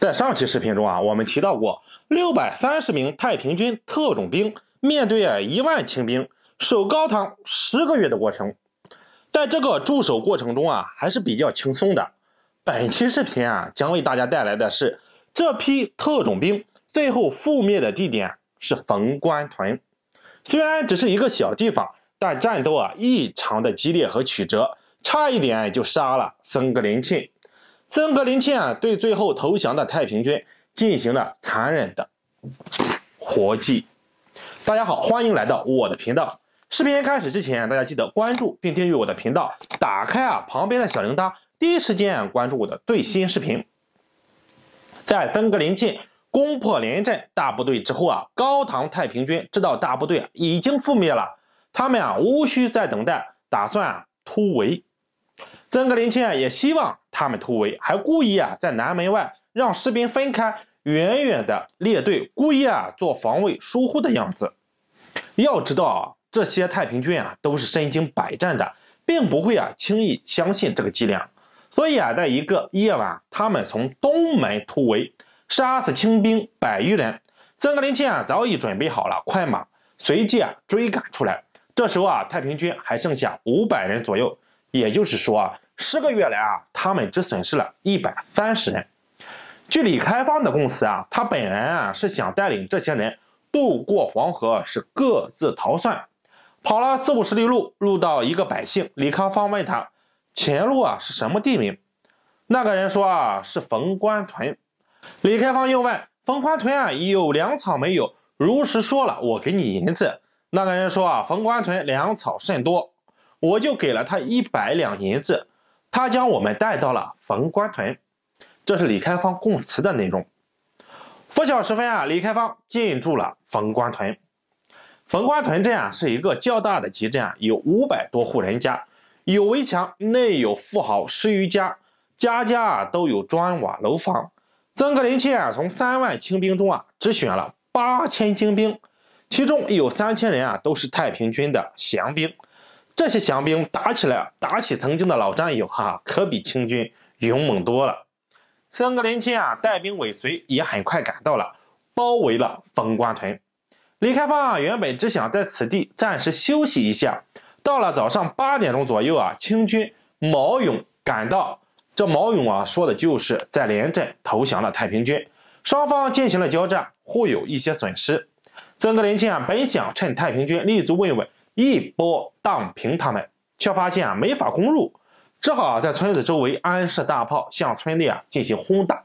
在上期视频中啊，我们提到过六百三十名太平军特种兵面对啊一万清兵守高唐十个月的过程，在这个驻守过程中啊还是比较轻松的。本期视频啊将为大家带来的是这批特种兵最后覆灭的地点是冯官屯，虽然只是一个小地方，但战斗啊异常的激烈和曲折，差一点就杀了僧格林沁。曾格林沁啊，对最后投降的太平军进行了残忍的活祭。大家好，欢迎来到我的频道。视频开始之前，大家记得关注并订阅我的频道，打开啊旁边的小铃铛，第一时间关注我的最新视频。在曾格林沁攻破连镇大部队之后啊，高唐太平军知道大部队已经覆灭了，他们啊无需再等待，打算突围。曾格林沁啊，也希望他们突围，还故意啊在南门外让士兵分开，远远的列队，故意啊做防卫疏忽的样子。要知道啊，这些太平军啊都是身经百战的，并不会啊轻易相信这个伎俩。所以啊，在一个夜晚，他们从东门突围，杀死清兵百余人。曾格林沁啊早已准备好了快马，随即啊追赶出来。这时候啊，太平军还剩下五百人左右。也就是说，啊，十个月来啊，他们只损失了一百三十人。据李开芳的供词啊，他本人啊是想带领这些人渡过黄河，是各自逃窜，跑了四五十里路，路到一个百姓。李开芳问他前路啊是什么地名，那个人说啊是冯官屯。李开芳又问冯官屯啊有粮草没有，如实说了，我给你银子。那个人说啊冯官屯粮草甚多。我就给了他一百两银子，他将我们带到了冯官屯。这是李开芳供词的内容。拂晓时分啊，李开芳进驻了冯官屯。冯官屯镇啊是一个较大的集镇，啊，有五百多户人家，有围墙，内有富豪十余家，家家啊都有砖瓦楼房。曾格林沁啊从三万清兵中啊只选了八千精兵，其中有三千人啊都是太平军的降兵。这些降兵打起来，打起曾经的老战友哈，可比清军勇猛多了。曾国林亲啊带兵尾随，也很快赶到了，包围了冯关屯。李开芳啊原本只想在此地暂时休息一下，到了早上八点钟左右啊，清军毛勇赶到。这毛勇啊说的就是在连镇投降了太平军，双方进行了交战，互有一些损失。曾格林沁啊本想趁太平军立足未稳。一波荡平他们，却发现啊没法攻入，只好啊在村子周围安设大炮，向村内啊进行轰打。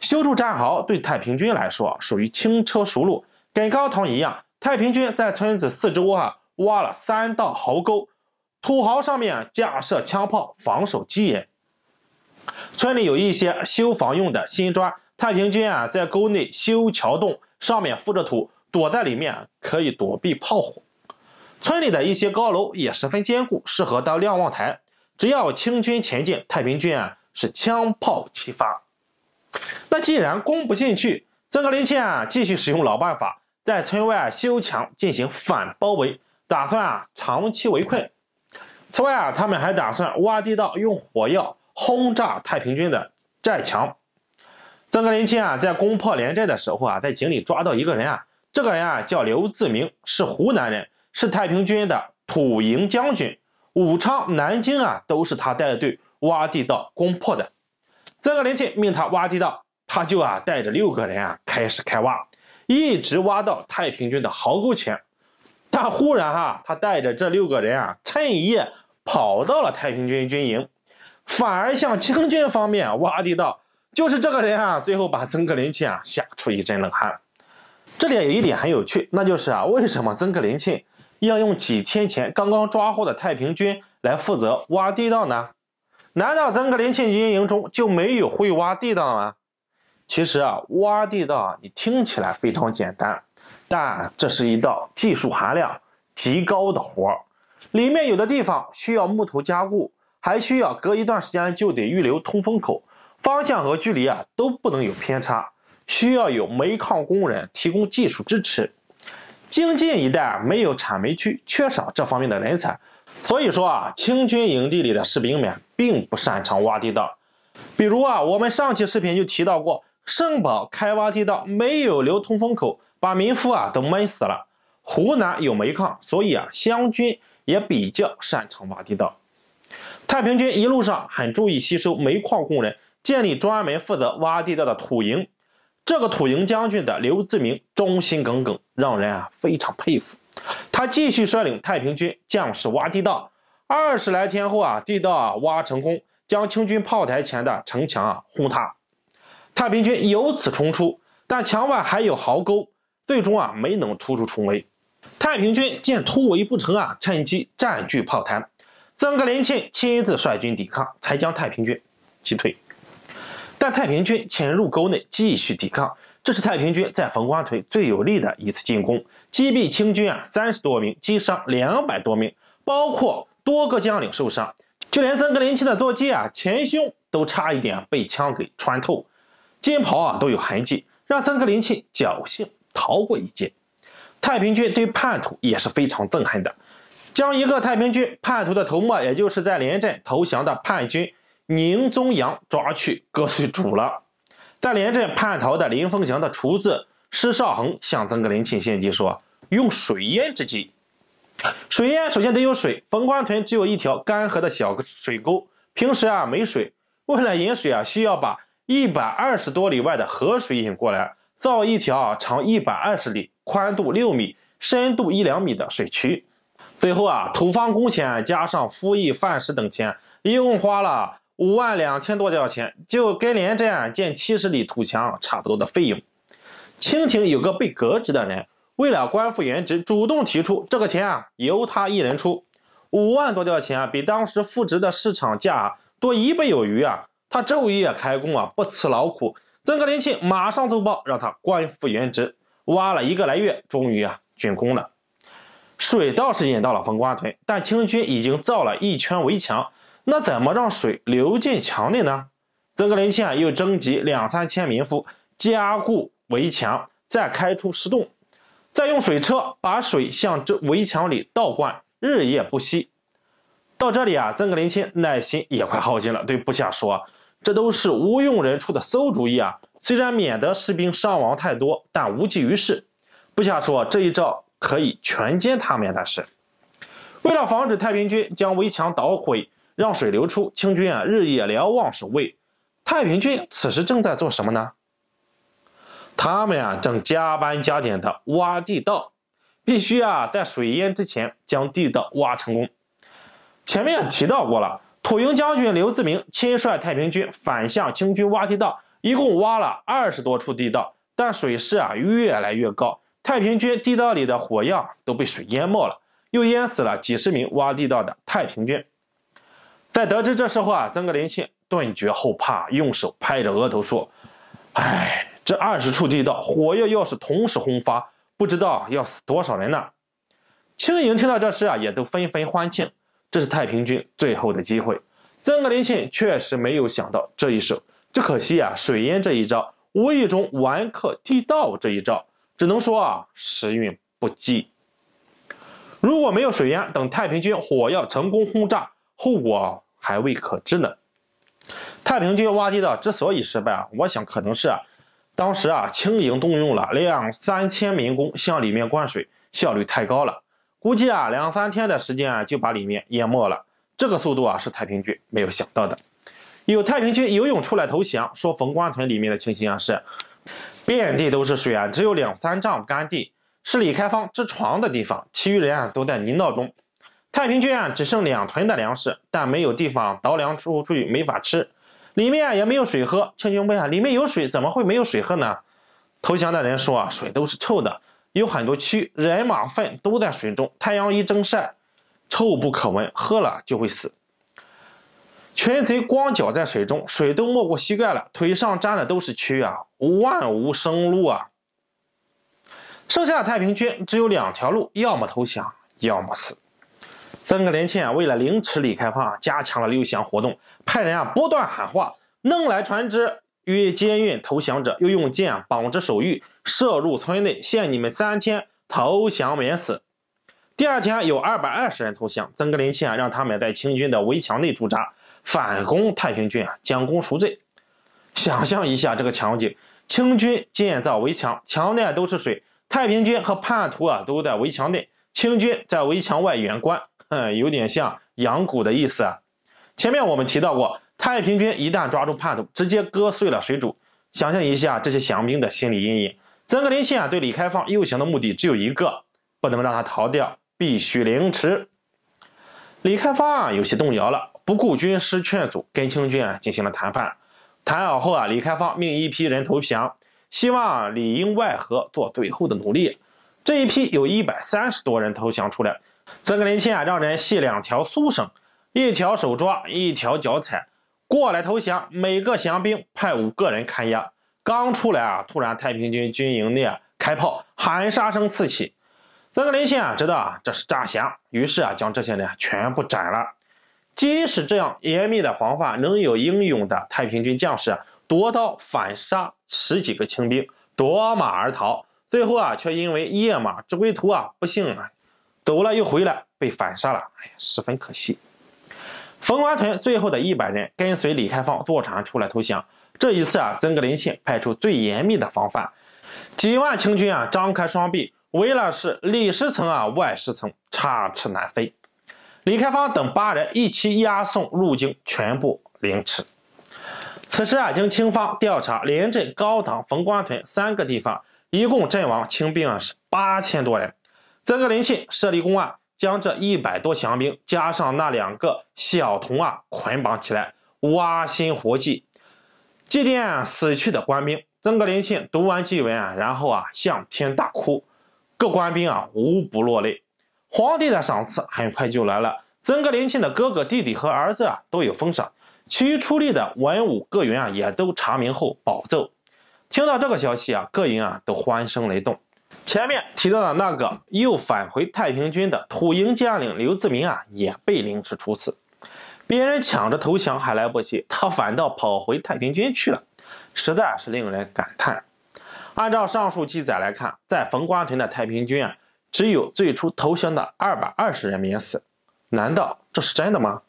修筑战壕对太平军来说属于轻车熟路，跟高唐一样，太平军在村子四周啊挖了三道壕沟，土壕上面架设枪炮，防守机严。村里有一些修房用的新砖，太平军啊在沟内修桥洞，上面敷着土，躲在里面可以躲避炮火。村里的一些高楼也十分坚固，适合当瞭望台。只要清军前进，太平军啊是枪炮齐发。那既然攻不进去，曾格林沁啊继续使用老办法，在村外修墙进行反包围，打算啊长期围困。此外啊，他们还打算挖地道，用火药轰炸太平军的寨墙。曾格林沁啊在攻破连寨的时候啊，在井里抓到一个人啊，这个人啊叫刘自明，是湖南人。是太平军的土营将军，武昌、南京啊，都是他带队挖地道攻破的。曾克林沁命他挖地道，他就啊带着六个人啊开始开挖，一直挖到太平军的壕沟前。但忽然哈，他带着这六个人啊，趁夜跑到了太平军军营，反而向清军方面挖地道。就是这个人啊，最后把曾克林沁啊吓出一身冷汗。这里有一点很有趣，那就是啊，为什么曾克林沁要用几天前刚刚抓获的太平军来负责挖地道呢？难道咱个林庆军营中就没有会挖地道的吗？其实啊，挖地道你听起来非常简单，但这是一道技术含量极高的活儿。里面有的地方需要木头加固，还需要隔一段时间就得预留通风口，方向和距离啊都不能有偏差，需要有煤矿工人提供技术支持。京晋一带没有产煤区，缺少这方面的人才，所以说啊，清军营地里的士兵们并不擅长挖地道。比如啊，我们上期视频就提到过，圣宝开挖地道没有留通风口，把民夫啊都闷死了。湖南有煤矿，所以啊，湘军也比较擅长挖地道。太平军一路上很注意吸收煤矿工人，建立专门负责挖地道的土营。这个土营将军的刘志明忠心耿耿。让人啊非常佩服。他继续率领太平军将士挖地道，二十来天后啊，地道啊挖成功，将清军炮台前的城墙啊轰塌，太平军由此冲出。但墙外还有壕沟，最终啊没能突出重围。太平军见突围不成啊，趁机占据炮台。曾格林沁亲自率军抵抗，才将太平军击退。但太平军潜入沟内继续抵抗。这是太平军在冯光腿最有力的一次进攻，击毙清军啊三十多名，击伤两百多名，包括多个将领受伤，就连曾格林沁的坐骑啊前胸都差一点被枪给穿透，金袍啊都有痕迹，让曾格林沁侥幸逃过一劫。太平军对叛徒也是非常憎恨的，将一个太平军叛徒的头目，也就是在连镇投降的叛军宁宗阳抓去割碎煮了。大连镇叛逃的林凤祥的厨子施绍恒向曾格林献计说：“用水淹之计。水淹首先得有水，冯官屯只有一条干涸的小水沟，平时啊没水。为了引水啊，需要把一百二十多里外的河水引过来，造一条长一百二十里、宽度六米、深度一两米的水渠。最后啊，土方工钱加上服役饭食等钱，一共花了。”五万两千多吊钱，就跟连镇建七十里土墙差不多的费用。清廷有个被革职的人，为了官复原职，主动提出这个钱啊由他一人出。五万多吊钱啊，比当时复职的市场价多一倍有余啊。他昼夜开工啊，不辞劳苦。曾格林沁马上奏报，让他官复原职。挖了一个来月，终于啊竣工了。水倒是引到了冯瓜屯，但清军已经造了一圈围墙。那怎么让水流进墙内呢？曾格林钦啊，又征集两三千民夫加固围墙，再开出石洞，再用水车把水向这围墙里倒灌，日夜不息。到这里啊，曾格林钦耐心也快耗尽了，对部下说：“这都是无用人出的馊主意啊！虽然免得士兵伤亡太多，但无济于事。”部下说：“这一招可以全歼他们。”但是，为了防止太平军将围墙捣毁，让水流出，清军啊日夜瞭望守卫。太平军此时正在做什么呢？他们呀正加班加点的挖地道，必须啊在水淹之前将地道挖成功。前面提到过了，土营将军刘志明亲率太平军反向清军挖地道，一共挖了二十多处地道，但水势啊越来越高，太平军地道里的火药都被水淹没了，又淹死了几十名挖地道的太平军。在得知这事后啊，曾格林沁顿觉后怕，用手拍着额头说：“哎，这二十处地道火药要是同时轰发，不知道要死多少人呢。”青营听到这事啊，也都纷纷欢庆，这是太平军最后的机会。曾格林沁确实没有想到这一手，只可惜啊，水淹这一招无意中玩克地道这一招，只能说啊，时运不济。如果没有水淹，等太平军火药成功轰炸。后果还未可知呢。太平军挖地道之所以失败啊，我想可能是当时啊清营动用了两三千民工向里面灌水，效率太高了，估计啊两三天的时间啊就把里面淹没了。这个速度啊是太平军没有想到的。有太平军游泳出来投降，说冯官屯里面的情形啊是遍地都是水啊，只有两三丈干地是李开芳之床的地方，其余人啊都在泥淖中。太平军啊，只剩两囤的粮食，但没有地方倒粮出出去，没法吃。里面啊也没有水喝。清军问啊，里面有水，怎么会没有水喝呢？投降的人说啊，水都是臭的，有很多蛆，人马粪都在水中。太阳一蒸晒，臭不可闻，喝了就会死。群贼光脚在水中，水都没过膝盖了，腿上沾的都是蛆啊，万无生路啊。剩下的太平军只有两条路，要么投降，要么死。曾格林庆啊，为了凌迟李开芳啊，加强了六项活动，派人啊不断喊话，弄来船只，约接运投降者，又用剑绑着手谕，射入村内，限你们三天投降免死。第二天有二百二十人投降，曾格林庆啊，让他们在清军的围墙内驻扎，反攻太平军啊，将功赎罪。想象一下这个场景：清军建造围墙，墙内都是水，太平军和叛徒啊都在围墙内，清军在围墙外远观。嗯，有点像养蛊的意思啊。前面我们提到过，太平军一旦抓住叛徒，直接割碎了水煮。想象一下这些降兵的心理阴影。曾格林亲啊，对李开芳诱降的目的只有一个，不能让他逃掉，必须凌迟。李开芳啊，有些动摇了，不顾军师劝阻，跟清军啊进行了谈判。谈好后啊，李开芳命一批人投降，希望里应外合做最后的努力。这一批有一百三十多人投降出来。曾国林县啊，让人系两条粗绳，一条手抓，一条脚踩，过来投降。每个降兵派五个人看押。刚出来啊，突然太平军军营内开炮，喊杀声刺起。曾国林县啊，知道啊，这是诈降，于是啊，将这些人全部斩了。即使这样严密的防范，仍有英勇的太平军将士夺刀反杀十几个清兵，夺马而逃。最后啊，却因为夜马之归途啊，不幸。啊走了又回来，被反杀了，哎呀，十分可惜。冯官屯最后的一百人跟随李开芳坐船出来投降。这一次啊，曾格林沁派出最严密的防范，几万清军啊张开双臂，围了是里十层啊外十层，插翅难飞。李开芳等八人一起押送入京，全部凌迟。此时啊，经清方调查，连镇、高唐、冯官屯三个地方，一共阵亡清兵啊是八千多人。曾格林沁设立公案，将这一百多降兵加上那两个小童啊，捆绑起来挖心活祭，祭奠死去的官兵。曾格林沁读完祭文啊，然后啊向天大哭，各官兵啊无不落泪。皇帝的赏赐很快就来了，曾格林沁的哥哥、弟弟和儿子啊都有封赏，其余出力的文武各员啊也都查明后保奏。听到这个消息啊，各营啊都欢声雷动。前面提到的那个又返回太平军的土营将领刘自明啊，也被凌迟处死。别人抢着投降还来不及，他反倒跑回太平军去了，实在是令人感叹。按照上述记载来看，在冯官屯的太平军啊，只有最初投降的二百二十人免死，难道这是真的吗？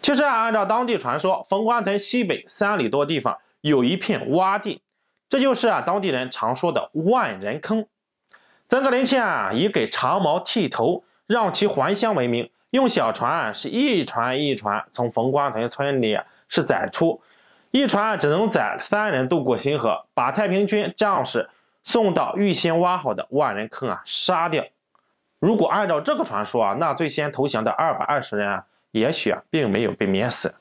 其实啊，按照当地传说，冯官屯西北三里多地方有一片洼地。这就是啊，当地人常说的万人坑。曾格林沁啊，以给长毛剃头，让其还乡为名，用小船啊，是一船一船从冯光屯村里是载出，一船只能载三人渡过新河，把太平军将士送到预先挖好的万人坑啊，杀掉。如果按照这个传说啊，那最先投降的二百二十人啊，也许啊，并没有被免死。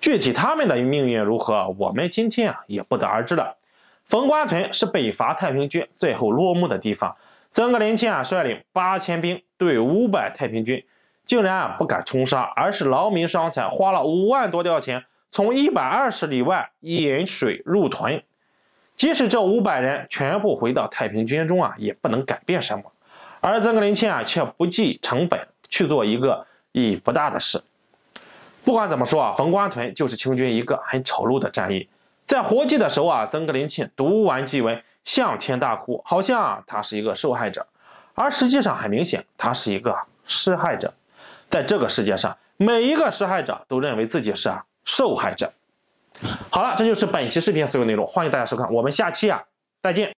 具体他们的命运如何，我们今天啊也不得而知了。冯瓜屯是北伐太平军最后落幕的地方。曾格林沁啊率领八千兵对五百太平军，竟然啊不敢冲杀，而是劳民伤财，花了五万多吊钱从一百二十里外引水入屯。即使这五百人全部回到太平军中啊，也不能改变什么。而曾格林沁啊却不计成本去做一个意义不大的事。不管怎么说啊，冯官屯就是清军一个很丑陋的战役。在活祭的时候啊，曾格林沁读完祭文，向天大哭，好像他是一个受害者，而实际上很明显，他是一个施害者。在这个世界上，每一个施害者都认为自己是受害者。好了，这就是本期视频所有内容，欢迎大家收看，我们下期啊，再见。